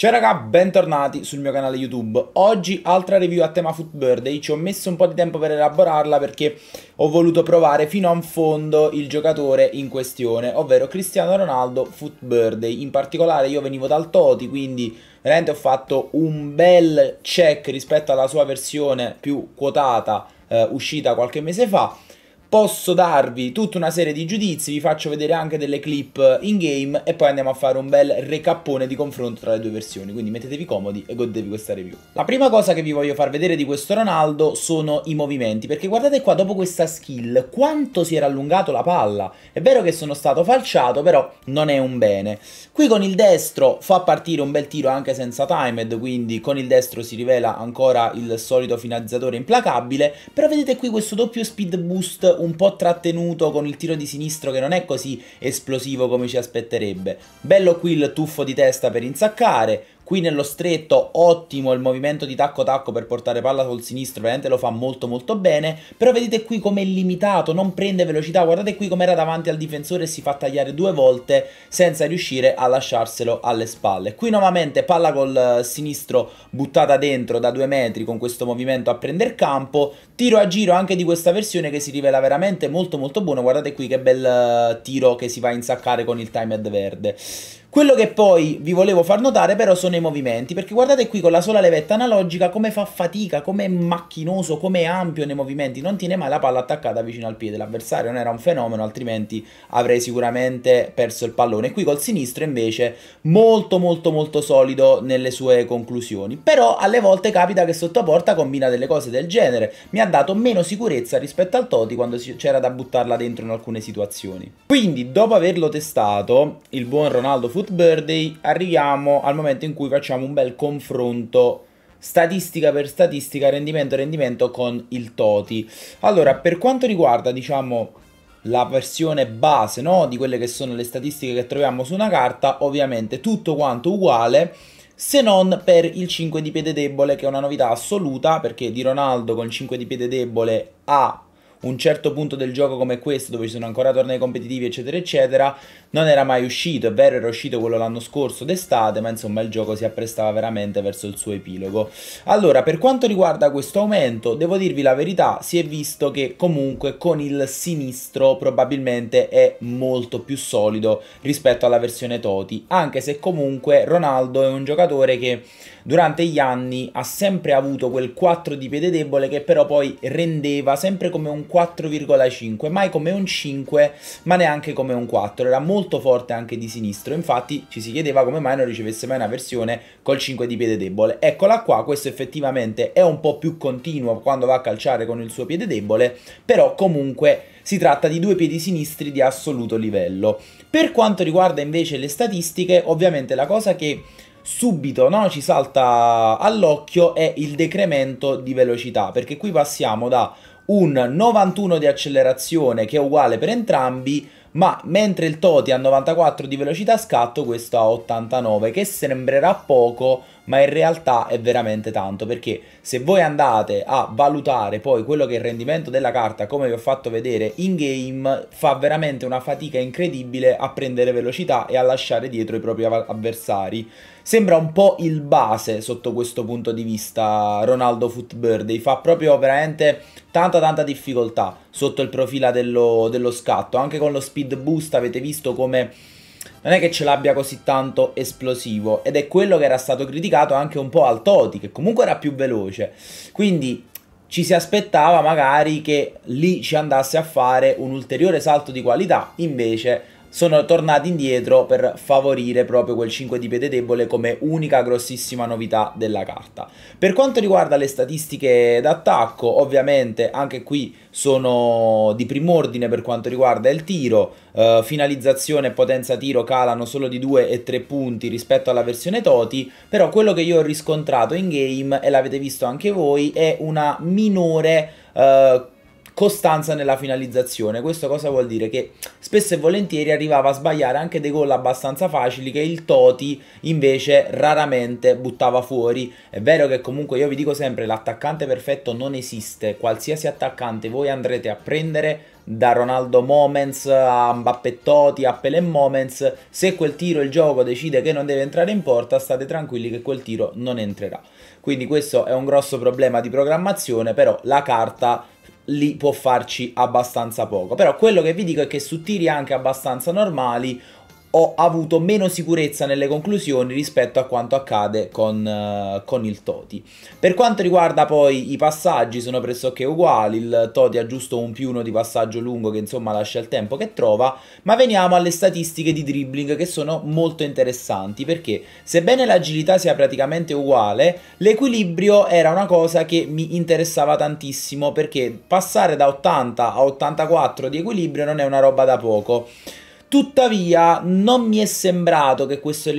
Ciao raga, bentornati sul mio canale YouTube. Oggi altra review a tema Food Birthday, ci ho messo un po' di tempo per elaborarla perché ho voluto provare fino a un fondo il giocatore in questione, ovvero Cristiano Ronaldo Foot Birthday. In particolare io venivo dal Toti, quindi veramente ho fatto un bel check rispetto alla sua versione più quotata eh, uscita qualche mese fa posso darvi tutta una serie di giudizi, vi faccio vedere anche delle clip in game e poi andiamo a fare un bel recappone di confronto tra le due versioni, quindi mettetevi comodi e godetevi questa review. La prima cosa che vi voglio far vedere di questo Ronaldo sono i movimenti, perché guardate qua dopo questa skill quanto si era allungato la palla, è vero che sono stato falciato però non è un bene. Qui con il destro fa partire un bel tiro anche senza timed, quindi con il destro si rivela ancora il solito finalizzatore implacabile, però vedete qui questo doppio speed boost un po' trattenuto con il tiro di sinistro che non è così esplosivo come ci aspetterebbe. Bello qui il tuffo di testa per insaccare, qui nello stretto ottimo il movimento di tacco tacco per portare palla col sinistro, veramente lo fa molto molto bene, però vedete qui come è limitato, non prende velocità, guardate qui come era davanti al difensore e si fa tagliare due volte senza riuscire a lasciarselo alle spalle. Qui nuovamente palla col eh, sinistro buttata dentro da due metri con questo movimento a prendere campo, tiro a giro anche di questa versione che si rivela veramente molto molto buono, guardate qui che bel eh, tiro che si va a insaccare con il timed verde. Quello che poi vi volevo far notare però sono i movimenti, perché guardate qui con la sola levetta analogica come fa fatica, come è macchinoso, come è ampio nei movimenti, non tiene mai la palla attaccata vicino al piede, l'avversario non era un fenomeno, altrimenti avrei sicuramente perso il pallone. Qui col sinistro invece molto molto molto solido nelle sue conclusioni, però alle volte capita che sotto porta combina delle cose del genere, mi ha dato meno sicurezza rispetto al Toti quando c'era da buttarla dentro in alcune situazioni. Quindi dopo averlo testato, il buon Ronaldo fu Foot Birthday arriviamo al momento in cui facciamo un bel confronto statistica per statistica, rendimento rendimento con il Toti. Allora, per quanto riguarda, diciamo, la versione base, no, di quelle che sono le statistiche che troviamo su una carta, ovviamente tutto quanto uguale, se non per il 5 di piede debole che è una novità assoluta perché di Ronaldo con 5 di piede debole ha un certo punto del gioco come questo, dove ci sono ancora tornei competitivi, eccetera, eccetera, non era mai uscito. È vero, era uscito quello l'anno scorso d'estate, ma insomma il gioco si apprestava veramente verso il suo epilogo. Allora, per quanto riguarda questo aumento, devo dirvi la verità, si è visto che comunque con il sinistro probabilmente è molto più solido rispetto alla versione Toti, anche se comunque Ronaldo è un giocatore che durante gli anni ha sempre avuto quel 4 di piede debole che però poi rendeva sempre come un 4,5, mai come un 5, ma neanche come un 4. Era molto forte anche di sinistro, infatti ci si chiedeva come mai non ricevesse mai una versione col 5 di piede debole. Eccola qua, questo effettivamente è un po' più continuo quando va a calciare con il suo piede debole, però comunque si tratta di due piedi sinistri di assoluto livello. Per quanto riguarda invece le statistiche, ovviamente la cosa che subito no, ci salta all'occhio è il decremento di velocità, perché qui passiamo da un 91 di accelerazione che è uguale per entrambi, ma mentre il Toti ha 94 di velocità scatto, questo ha 89, che sembrerà poco, ma in realtà è veramente tanto, perché se voi andate a valutare poi quello che è il rendimento della carta, come vi ho fatto vedere in game, fa veramente una fatica incredibile a prendere velocità e a lasciare dietro i propri avversari. Sembra un po' il base sotto questo punto di vista Ronaldo Footbird, fa proprio veramente tanta tanta difficoltà sotto il profilo dello, dello scatto, anche con lo speed boost avete visto come non è che ce l'abbia così tanto esplosivo ed è quello che era stato criticato anche un po' al Toti che comunque era più veloce quindi ci si aspettava magari che lì ci andasse a fare un ulteriore salto di qualità invece sono tornati indietro per favorire proprio quel 5 di piede debole come unica grossissima novità della carta. Per quanto riguarda le statistiche d'attacco, ovviamente anche qui sono di prim'ordine per quanto riguarda il tiro, eh, finalizzazione e potenza tiro calano solo di 2 e 3 punti rispetto alla versione Toti, però quello che io ho riscontrato in game, e l'avete visto anche voi, è una minore... Eh, costanza nella finalizzazione. Questo cosa vuol dire? Che spesso e volentieri arrivava a sbagliare anche dei gol abbastanza facili che il Toti invece raramente buttava fuori. È vero che comunque io vi dico sempre l'attaccante perfetto non esiste, qualsiasi attaccante voi andrete a prendere da Ronaldo Moments a Mbappé Toti a Pelé Moments, se quel tiro il gioco decide che non deve entrare in porta, state tranquilli che quel tiro non entrerà. Quindi questo è un grosso problema di programmazione, però la carta lì può farci abbastanza poco. Però quello che vi dico è che su tiri anche abbastanza normali ho avuto meno sicurezza nelle conclusioni rispetto a quanto accade con, uh, con, il Toti. Per quanto riguarda poi i passaggi sono pressoché uguali, il Toti ha giusto un più uno di passaggio lungo che insomma lascia il tempo che trova, ma veniamo alle statistiche di dribbling che sono molto interessanti perché sebbene l'agilità sia praticamente uguale, l'equilibrio era una cosa che mi interessava tantissimo perché passare da 80 a 84 di equilibrio non è una roba da poco. Tuttavia non mi è sembrato che questo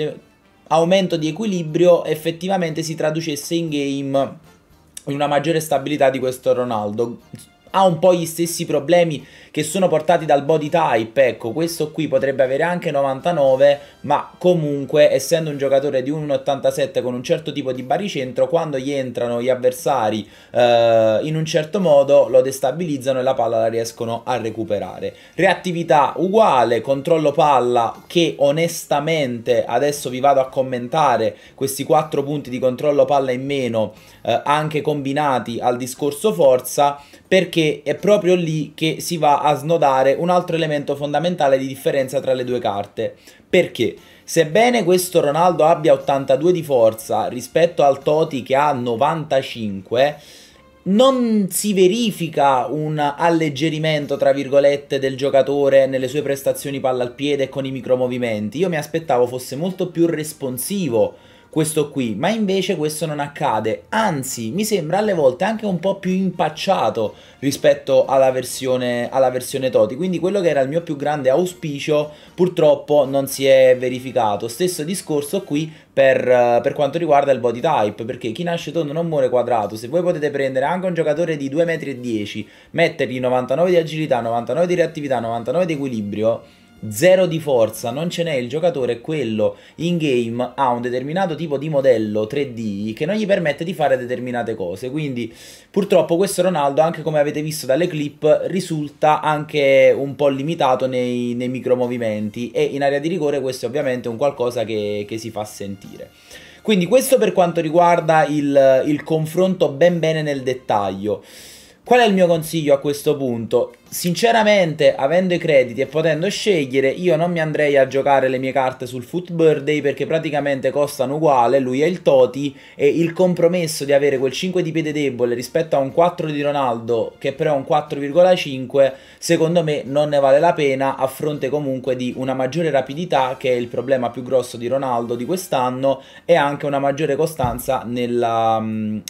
aumento di equilibrio effettivamente si traducesse in game in una maggiore stabilità di questo Ronaldo ha un po' gli stessi problemi che sono portati dal body type, ecco, questo qui potrebbe avere anche 99, ma comunque essendo un giocatore di 1,87 con un certo tipo di baricentro, quando gli entrano gli avversari eh, in un certo modo lo destabilizzano e la palla la riescono a recuperare. Reattività uguale, controllo palla che onestamente adesso vi vado a commentare questi 4 punti di controllo palla in meno eh, anche combinati al discorso forza perché è proprio lì che si va a snodare un altro elemento fondamentale di differenza tra le due carte. Perché? Sebbene questo Ronaldo abbia 82 di forza rispetto al Toti che ha 95, non si verifica un alleggerimento, tra virgolette, del giocatore nelle sue prestazioni palla al piede e con i micromovimenti. Io mi aspettavo fosse molto più responsivo questo qui, ma invece questo non accade, anzi mi sembra alle volte anche un po' più impacciato rispetto alla versione, alla versione Toti, quindi quello che era il mio più grande auspicio purtroppo non si è verificato, stesso discorso qui per, eh, per quanto riguarda il body type, perché chi nasce tondo non muore quadrato, se voi potete prendere anche un giocatore di 2,10 m, mettergli 99 di agilità, 99 di reattività, 99 di equilibrio, zero di forza, non ce n'è, il giocatore è quello in game ha un determinato tipo di modello 3D che non gli permette di fare determinate cose, quindi purtroppo questo Ronaldo, anche come avete visto dalle clip, risulta anche un po' limitato nei, nei micromovimenti e in area di rigore questo è ovviamente un qualcosa che, che si fa sentire. Quindi questo per quanto riguarda il, il confronto ben bene nel dettaglio. Qual è il mio consiglio a questo punto? Sinceramente, avendo i crediti e potendo scegliere, io non mi andrei a giocare le mie carte sul Foot Birthday perché praticamente costano uguale, lui è il Toti e il compromesso di avere quel 5 di piede debole rispetto a un 4 di Ronaldo che però è un 4,5, secondo me non ne vale la pena a fronte comunque di una maggiore rapidità che è il problema più grosso di Ronaldo di quest'anno e anche una maggiore costanza nella,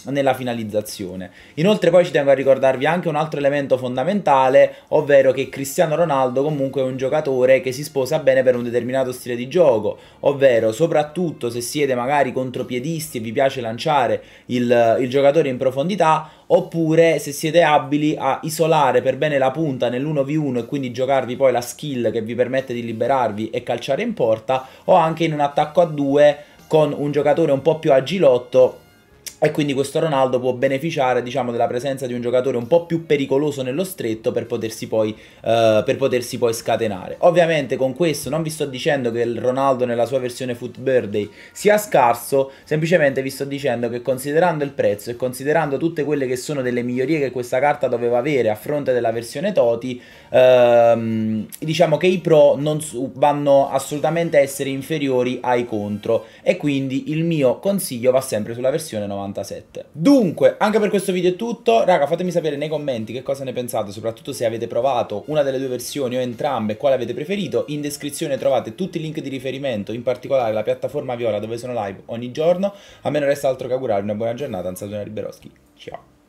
nella finalizzazione. Inoltre poi ci tengo a ricordarvi anche un altro elemento fondamentale ovvero che Cristiano Ronaldo comunque è un giocatore che si sposa bene per un determinato stile di gioco, ovvero soprattutto se siete magari contropiedisti e vi piace lanciare il, il giocatore in profondità, oppure se siete abili a isolare per bene la punta nell'1v1 e quindi giocarvi poi la skill che vi permette di liberarvi e calciare in porta, o anche in un attacco a due con un giocatore un po' più agilotto e quindi questo Ronaldo può beneficiare diciamo, della presenza di un giocatore un po' più pericoloso nello stretto per potersi, poi, eh, per potersi poi, scatenare. Ovviamente con questo non vi sto dicendo che il Ronaldo nella sua versione Foot Birthday sia scarso, semplicemente vi sto dicendo che considerando il prezzo e considerando tutte quelle che sono delle migliorie che questa carta doveva avere a fronte della versione Toti, ehm, diciamo che i pro non vanno assolutamente a essere inferiori ai contro e quindi il mio consiglio va sempre sulla versione 90. 97. Dunque, anche per questo video è tutto. Raga, fatemi sapere nei commenti che cosa ne pensate, soprattutto se avete provato una delle due versioni o entrambe, quale avete preferito. In descrizione trovate tutti i link di riferimento, in particolare la piattaforma Viola dove sono live ogni giorno. A me non resta altro che augurarvi una buona giornata. Un saluto Liberoschi. Ciao.